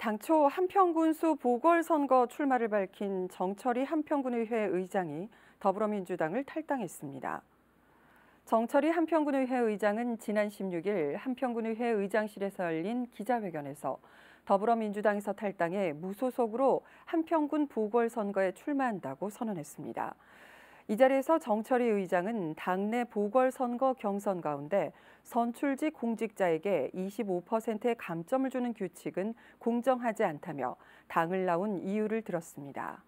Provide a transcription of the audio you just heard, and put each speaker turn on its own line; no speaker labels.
당초 한평군수 보궐선거 출마를 밝힌 정철이 한평군의회 의장이 더불어민주당을 탈당했습니다. 정철이 한평군의회 의장은 지난 16일 한평군의회 의장실에서 열린 기자회견에서 더불어민주당에서 탈당해 무소속으로 한평군 보궐선거에 출마한다고 선언했습니다. 이 자리에서 정철희 의장은 당내 보궐선거 경선 가운데 선출직 공직자에게 25%의 감점을 주는 규칙은 공정하지 않다며 당을 나온 이유를 들었습니다.